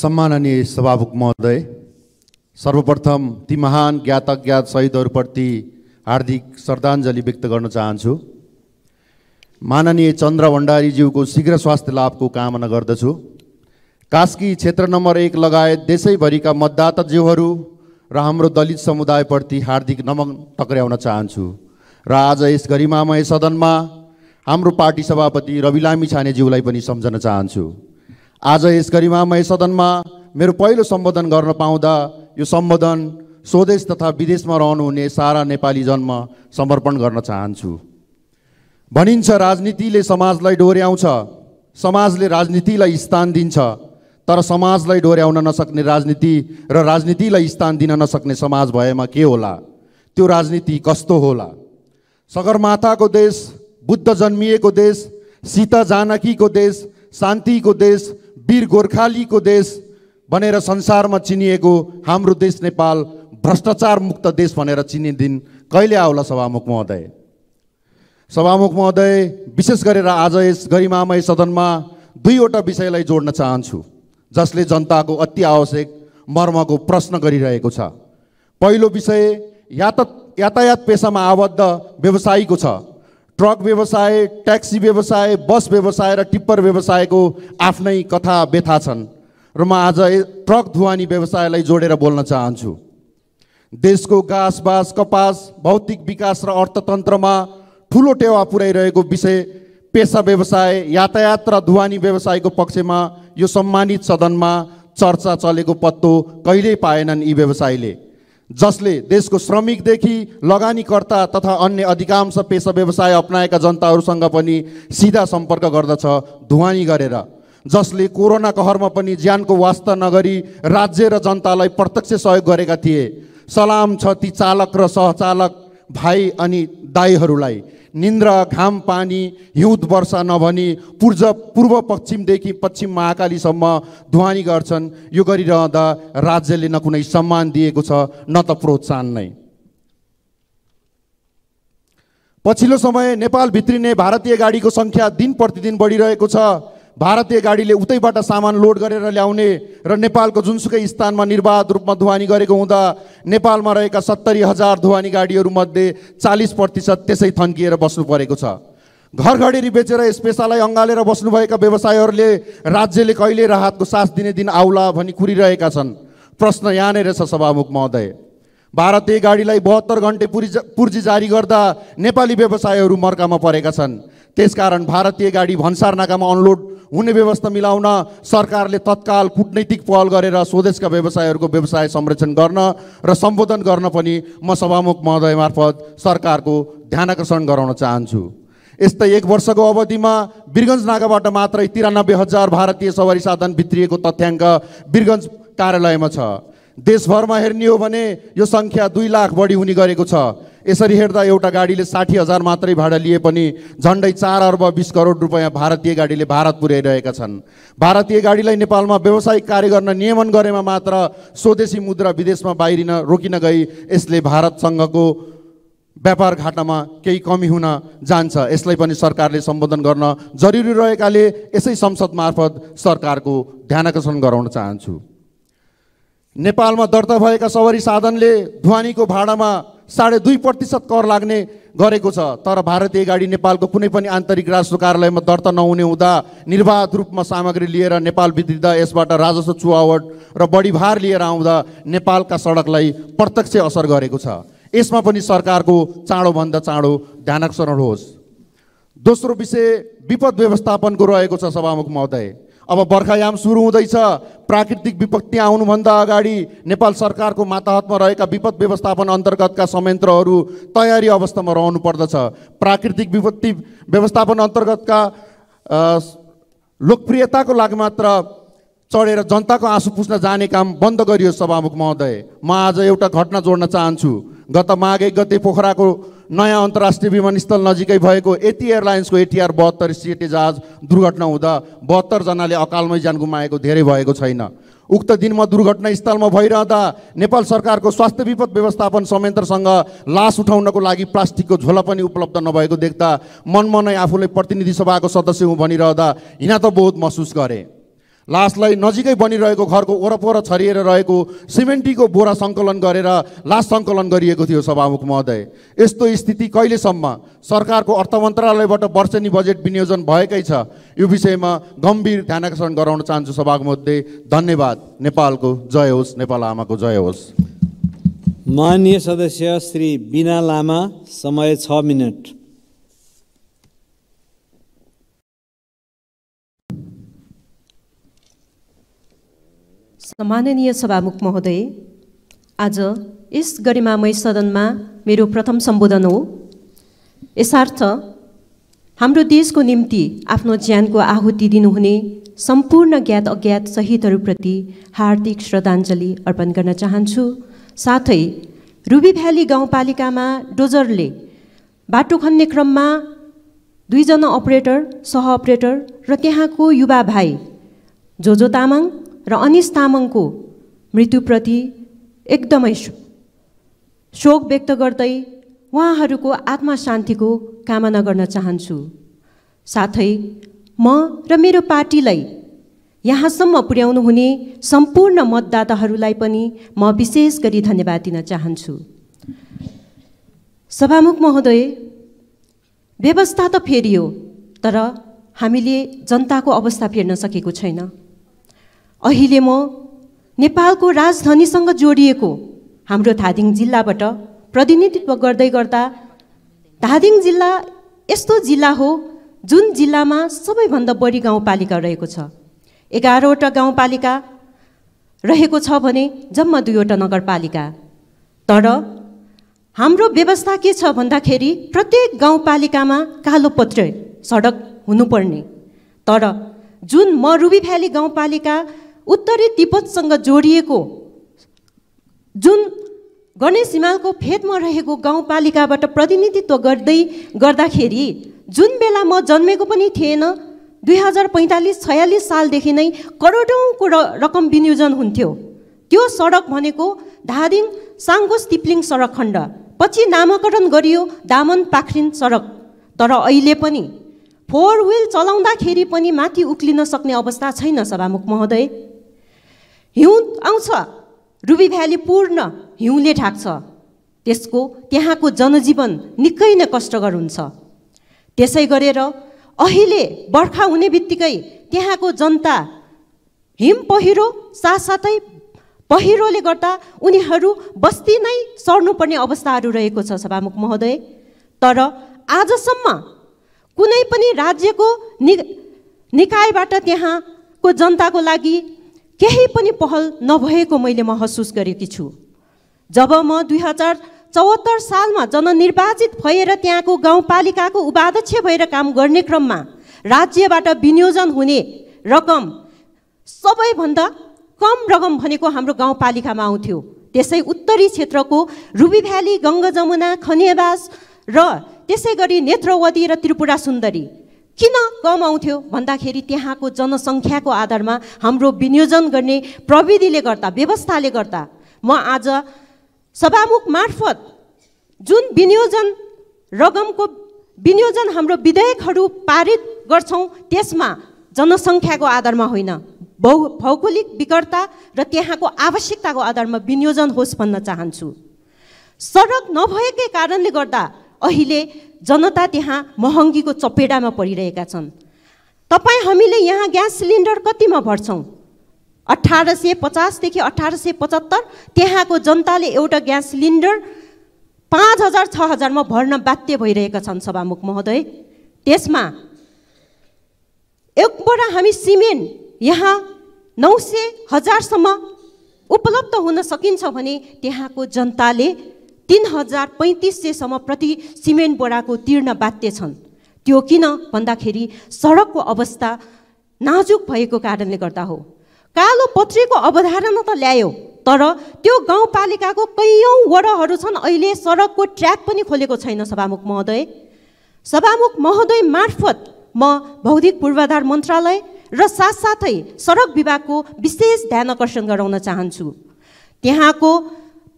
सम्माननीय सभामुख महोदय सर्वप्रथम ती महान ज्ञात अज्ञात शहीदहरूप्रति हार्दिक श्रद्धाञ्जली व्यक्त गर्न चाहन्छु माननीय चन्द्र भण्डारीज्यूको शीघ्र स्वास्थ्य लाभको कामना गर्दछु कास्की क्षेत्र नम्बर एक लगायत देशैभरिका मतदाताज्यूहरू र हाम्रो दलित समुदायप्रति हार्दिक नमन टक्र्याउन चाहन्छु र आज यस गरिमामय सदनमा हाम्रो पार्टी सभापति रवि लामी छानेज्यूलाई पनि सम्झन चाहन्छु आज यस गरिमामय सदनमा मेरो पहिलो सम्बोधन गर्न पाउँदा यो सम्बोधन स्वदेश तथा विदेशमा रहनुहुने सारा नेपाली जन्म समर्पण गर्न चाहन्छु भनिन्छ राजनीतिले समाजलाई डोर्याउँछ समाजले राजनीतिलाई स्थान दिन्छ तर समाजलाई डोर्याउन नसक्ने राजनीति र राजनीतिलाई स्थान दिन नसक्ने समाज भएमा के होला त्यो राजनीति कस्तो होला सगरमाथाको देश बुद्ध जन्मिएको देश सीता जानकीको देश शान्तिको देश वीर गोर्खालीको देश भनेर संसारमा चिनिएको हाम्रो देश नेपाल भ्रष्टाचार मुक्त देश भनेर चिनिने दिन कहिले आउला सभामुख महोदय सभामुख महोदय विशेष गरेर आज यस गरिमामय सदनमा दुईवटा विषयलाई जोड्न चाहन्छु जसले जनताको अति आवश्यक मर्मको प्रश्न गरिरहेको छ पहिलो विषय याता यातायात पेसामा आबद्ध व्यवसायीको छ ट्रक व्यवसाय ट्याक्सी व्यवसाय बस व्यवसाय र टिप्पर व्यवसायको आफ्नै कथा व्यथा छन् र म आज ट्रक धुवानी व्यवसायलाई जोडेर बोल्न चाहन्छु देशको घाँसबास कपास भौतिक विकास र अर्थतन्त्रमा ठुलो टेवा पुर्याइरहेको विषय पेसा व्यवसाय यातायात र धुवानी व्यवसायको पक्षमा यो सम्मानित सदनमा चर्चा चलेको पत्तो कहिल्यै पाएनन् यी व्यवसायले जसले देशको श्रमिकदेखि लगानीकर्ता तथा अन्य अधिकांश पेसा व्यवसाय अप्नाएका जनताहरूसँग पनि सिधा सम्पर्क गर्दछ धुवानी गरेर जसले कोरोना कहरमा पनि ज्यानको वास्ता नगरी राज्य र जनतालाई प्रत्यक्ष सहयोग गरेका थिए सलाम छ ती चालक र सहचालक भाइ अनि दाईहरूलाई निन्द्र, घाम पानी हिउँद वर्षा नभनी पूर्ज पूर्व पश्चिमदेखि पश्चिम महाकालीसम्म धुवानी गर्छन् यो गरिरहँदा राज्यले न कुनै सम्मान दिएको छ न त प्रोत्साहन नै पछिल्लो समय नेपाल भित्रिने भारतीय गाडीको सङ्ख्या दिन प्रतिदिन बढिरहेको छ भारतीय गाडीले उतैबाट सामान लोड गरेर ल्याउने र नेपालको जुनसुकै स्थानमा निर्वाध रूपमा धुवानी गरेको हुँदा नेपालमा रहेका सत्तरी हजार धुवानी गाडीहरूमध्ये चालिस प्रतिशत त्यसै थन्किएर बस्नु परेको छ घर घडेरी बेचेर यस पेसालाई अँगालेर बस्नुभएका व्यवसायहरूले राज्यले कहिले राहतको सास दिने दिन आउला भनी कुरिरहेका छन् प्रश्न यहाँनिर रहेछ सभामुख महोदय भारतीय गाडीलाई बहत्तर घन्टे पुर्जी पुर्जी जारी गर्दा नेपाली व्यवसायहरू मर्कामा परेका छन् त्यसकारण भारतीय गाडी भन्सार नाकामा अनलोड हुने व्यवस्था मिलाउन सरकारले तत्काल कुटनैतिक पहल गरेर स्वदेशका व्यवसायहरूको व्यवसाय संरक्षण गर्न र सम्बोधन गर्न पनि म सभामुख महोदय मार्फत सरकारको ध्यानकर्षण गराउन चाहन्छु यस्तै एक वर्षको अवधिमा बिरगन्ज नाकाबाट मात्रै तिरानब्बे हजार भारतीय सवारी साधन भित्रिएको तथ्याङ्क बिरगन्ज कार्यालयमा छ देशभरमा हेर्ने हो भने यो सङ्ख्या दुई लाख बढी हुने गरेको छ यसरी हेर्दा एउटा गाडीले साठी हजार मात्रै भाडा लिए पनि झन्डै चार अर्ब बिस करोड रुपियाँ भारतीय गाडीले भारत पुर्याइरहेका छन् भारतीय गाडीलाई नेपालमा व्यावसायिक कार्य गर्न नियमन गरेमा मात्र स्वदेशी मुद्रा विदेशमा बाहिरिन रोकिन गई यसले भारतसँगको व्यापार घाटामा केही कमी हुन जान्छ यसलाई पनि सरकारले सम्बोधन गर्न जरुरी रहेकाले यसै संसद मार्फत सरकारको ध्यानकर्षण गराउन चाहन्छु नेपालमा दर्ता भएका सवारी साधनले ध्वानीको भाडामा साढे दुई प्रतिशत कर लाग्ने गरेको छ तर भारतीय गाडी नेपालको कुनै पनि आन्तरिक राजस्व कार्यालयमा दर्ता नहुने हुँदा निर्वाध रूपमा सामग्री लिएर नेपाल भित्रिँदा यसबाट राजस्व चुहावट र बढी भार लिएर आउँदा नेपालका सडकलाई प्रत्यक्ष असर गरेको छ यसमा पनि सरकारको चाँडोभन्दा चाँडो ध्यानकरण होस् दोस्रो विषय विपद व्यवस्थापनको रहेको छ सभामुख महोदय अब बर्खायाम सुरु हुँदैछ प्राकृतिक विपत्ति आउनुभन्दा अगाडि नेपाल सरकारको माताहतमा रहेका विपद व्यवस्थापन अन्तर्गतका संयन्त्रहरू तयारी अवस्थामा रहनु पर्दछ प्राकृतिक विपत्ति व्यवस्थापन अन्तर्गतका लोकप्रियताको लागि मात्र चढेर जनताको आँसु पुस्न जाने काम बन्द गरियो सभामुख महोदय म आज एउटा घटना जोड्न चाहन्छु गत माघे गते पोखराको नयाँ अन्तर्राष्ट्रिय विमानस्थल नजिकै भएको यति एयरलाइन्सको एटिआर बहत्तर सिएटी जहाज दुर्घटना हुँदा बहत्तरजनाले अकालमै ज्यान गुमाएको धेरै भएको छैन उक्त दिनमा दुर्घटना स्थलमा भइरहँदा नेपाल सरकारको स्वास्थ्य विपद व्यवस्थापन संयन्त्रसँग लास उठाउनको लागि प्लास्टिकको झोला पनि उपलब्ध नभएको देख्दा मनमनै नै आफूले प्रतिनिधि सभाको सदस्य हुँ भनिरहँदा हिना त बहुत महसुस गरेँ लासलाई नजिकै बनिरहेको घरको वरपर छरिएर रहेको सिमेन्टीको बोरा सङ्कलन गरेर लास सङ्कलन गरिएको थियो सभामुख महोदय यस्तो स्थिति कहिलेसम्म सरकारको अर्थ मन्त्रालयबाट वर्षेनी बजेट विनियोजन भएकै छ यो विषयमा गम्भीर ध्यान आकर्षण गराउन चाहन्छु सभामुख महोदय धन्यवाद नेपालको जय होस् नेपाल आमाको जय होस् माननीय सदस्य श्री बिना लामा समय छ मिनट सम्माननीय सभामुख महोदय आज यस गरिमामय सदनमा मेरो प्रथम सम्बोधन हो यसार्थ हाम्रो देशको निम्ति आफ्नो ज्यानको आहुति दिनुहुने सम्पूर्ण ज्ञात अज्ञात शहीदहरूप्रति हार्दिक श्रद्धाञ्जली अर्पण गर्न चाहन्छु साथै रुबी भ्याली गाउँपालिकामा डोजरले बाटो खन्ने क्रममा दुईजना अपरेटर सह अपरेटर र त्यहाँको युवा भाइ जोजो तामाङ र अनिस तामाङको मृत्युप्रति एकदमै शोक व्यक्त गर्दै उहाँहरूको आत्मा शान्तिको कामना गर्न चाहन्छु साथै म र मेरो पार्टीलाई यहाँसम्म पुर्याउनु हुने सम्पूर्ण मतदाताहरूलाई पनि म विशेष गरी धन्यवाद दिन चाहन्छु सभामुख महोदय व्यवस्था त फेरियो तर हामीले जनताको अवस्था फेर्न सकेको छैन अहिले म नेपालको राजधानीसँग जोडिएको हाम्रो धादिङ जिल्लाबाट प्रतिनिधित्व गर्दै गर्दा धादिङ जिल्ला यस्तो जिल्ला हो जुन जिल्लामा सबैभन्दा बढी गाउँपालिका रहेको छ एघारवटा गाउँपालिका रहेको छ भने जम्मा दुईवटा नगरपालिका तर हाम्रो व्यवस्था के छ भन्दाखेरि प्रत्येक गाउँपालिकामा कालो पत्रे सडक हुनुपर्ने तर जुन म रुबी भ्याली गाउँपालिका उत्तरी तिब्बतसँग जोडिएको जुन गणेश हिमालको फेदमा रहेको गाउँपालिकाबाट प्रतिनिधित्व गर्दै गर्दाखेरि जुन बेला म जन्मेको पनि थिएन दुई हजार पैँतालिस छयालिस सालदेखि नै करोडौँको र रकम विनियोजन हुन्थ्यो त्यो सडक भनेको धादिङ साङ्गोस तिप्लिङ सडक खण्ड पछि नामाकरण गरियो दामन पाख्रिन सडक तर अहिले पनि फोर व्हिल चलाउँदाखेरि पनि माथि उक्लिन सक्ने अवस्था छैन सभामुख महोदय हिउँ आउँछ रुबी भ्याली पूर्ण हिउँले ढाक्छ त्यसको त्यहाँको जनजीवन निकै नै कष्टकर हुन्छ त्यसै गरेर अहिले बर्खा हुने बित्तिकै त्यहाँको जनता हिम पहिरो साथसाथै पहिरोले गर्दा उनीहरू बस्ती नै सर्नुपर्ने अवस्थाहरू रहेको छ सभामुख महोदय तर आजसम्म कुनै पनि राज्यको नि निकायबाट त्यहाँको जनताको लागि केही पनि पहल नभएको मैले महसुस गरेकी छु जब म दुई हजार चौहत्तर सालमा जननिर्वाचित भएर त्यहाँको गाउँपालिकाको उपाध्यक्ष भएर काम गर्ने क्रममा राज्यबाट विनियोजन हुने रकम सबैभन्दा कम रकम भनेको हाम्रो गाउँपालिकामा आउँथ्यो त्यसै उत्तरी क्षेत्रको रुबी भ्याली गङ्गा जमुना खनेवास र त्यसै गरी नेत्रवती र त्रिपुरा सुन्दरी किन कम आउँथ्यो भन्दाखेरि त्यहाँको जनसङ्ख्याको आधारमा हाम्रो विनियोजन गर्ने प्रविधिले गर्दा व्यवस्थाले गर्दा म आज सभामुख मार्फत जुन विनियोजन रकमको विनियोजन हाम्रो विधेयकहरू पारित गर्छौँ त्यसमा जनसङ्ख्याको आधारमा होइन भौ भौगोलिक विकर्ता र त्यहाँको आवश्यकताको आधारमा विनियोजन होस् भन्न चाहन्छु सडक नभएकै कारणले गर्दा अहिले जनता त्यहाँ महँगीको चपेडामा परिरहेका छन् तपाईँ हामीले यहाँ ग्यास सिलिन्डर कतिमा भर्छौँ अठार सय पचासदेखि अठार सय पचहत्तर त्यहाँको जनताले एउटा ग्यास सिलिन्डर पाँच हजार छ हजारमा भर्न बाध्य भइरहेका छन् सभामुख महोदय त्यसमा एकबाट हामी सिमेन्ट यहाँ नौ सय हजारसम्म उपलब्ध हुन सकिन्छ भने त्यहाँको जनताले तिन हजार पैँतिस सयसम्म प्रति सिमेन्ट बोराको तिर्न बाध्य छन् त्यो किन भन्दाखेरि सडकको अवस्था नाजुक भएको कारणले गर्दा हो कालो पत्रीको अवधारणा त ल्यायो तर त्यो गाउँपालिकाको कैयौँ वडाहरू छन् अहिले सडकको ट्र्याक पनि खोलेको छैन सभामुख महोदय सभामुख महोदय मार्फत म बौद्धिक पूर्वाधार मन्त्रालय र साथसाथै सडक विभागको विशेष ध्यान आकर्षण गराउन चाहन्छु त्यहाँको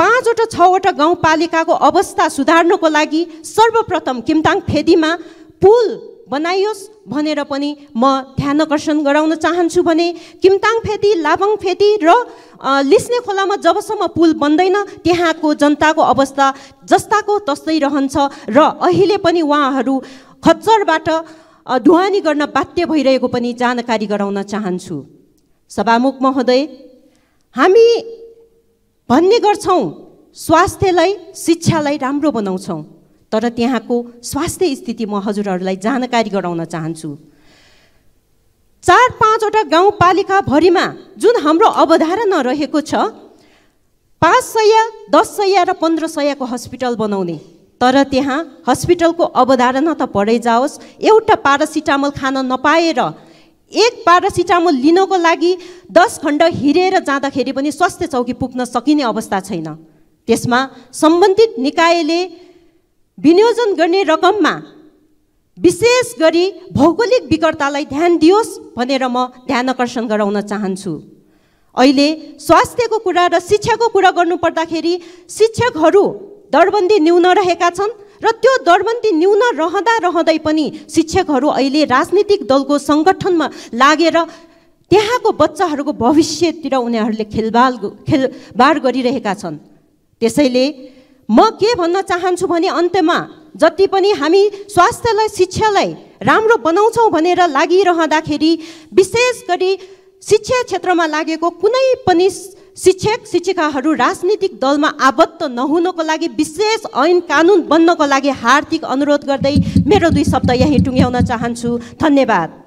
पाँचवटा छवटा गाउँपालिकाको अवस्था सुधार्नको लागि सर्वप्रथम किमताङ फेदीमा पुल बनाइयोस् भनेर पनि म ध्यानकर्षण गराउन चाहन्छु भने किमताङ फेदी लाभाङ फेदी र लिस्ने खोलामा जबसम्म पुल बन्दैन त्यहाँको जनताको अवस्था जस्ताको तस्तै रहन्छ र अहिले पनि उहाँहरू खच्चरबाट ढुवानी गर्न बाध्य भइरहेको पनि जानकारी गराउन चाहन्छु सभामुख महोदय हामी भन्ने गर्छौँ स्वास्थ्यलाई शिक्षालाई राम्रो बनाउँछौँ तर त्यहाँको स्वास्थ्य स्थिति म हजुरहरूलाई जानकारी गराउन चाहन्छु चार पाँचवटा गाउँपालिकाभरिमा जुन हाम्रो अवधारणा रहेको छ पाँच सय दस सय र पन्ध्र सयको हस्पिटल बनाउने तर त्यहाँ हस्पिटलको अवधारणा त पढै जाओस् एउटा पारासिटामल खान नपाएर एक पारासिटामोल लिनको लागि दस खण्ड हिँडेर जाँदाखेरि पनि स्वास्थ्य चौकी पुग्न सकिने अवस्था छैन त्यसमा सम्बन्धित निकायले विनियोजन गर्ने रकममा विशेष गरी भौगोलिक विकर्तालाई ध्यान दियोस् भनेर म ध्यान आकर्षण गराउन चाहन्छु अहिले स्वास्थ्यको कुरा र शिक्षाको कुरा गर्नुपर्दाखेरि शिक्षकहरू दरबन्दी न्यून रहेका छन् र त्यो दरबन्दी न्यून रहँदा रहँदै पनि शिक्षकहरू अहिले राजनीतिक दलको सङ्गठनमा लागेर त्यहाँको बच्चाहरूको भविष्यतिर उनीहरूले खेलबाल खेलबार गरिरहेका छन् त्यसैले म के भन्न चाहन्छु भने अन्त्यमा जति पनि हामी स्वास्थ्यलाई शिक्षालाई राम्रो बनाउँछौँ भनेर लागिरहँदाखेरि विशेष गरी शिक्षा क्षेत्रमा लागेको कुनै पनि शिक्षक शिक्षिकाहरू राजनीतिक दलमा आबद्ध नहुनको लागि विशेष ऐन कानुन बन्नको लागि हार्दिक अनुरोध गर्दै मेरो दुई शब्द यहीँ टुङ्ग्याउन चाहन्छु धन्यवाद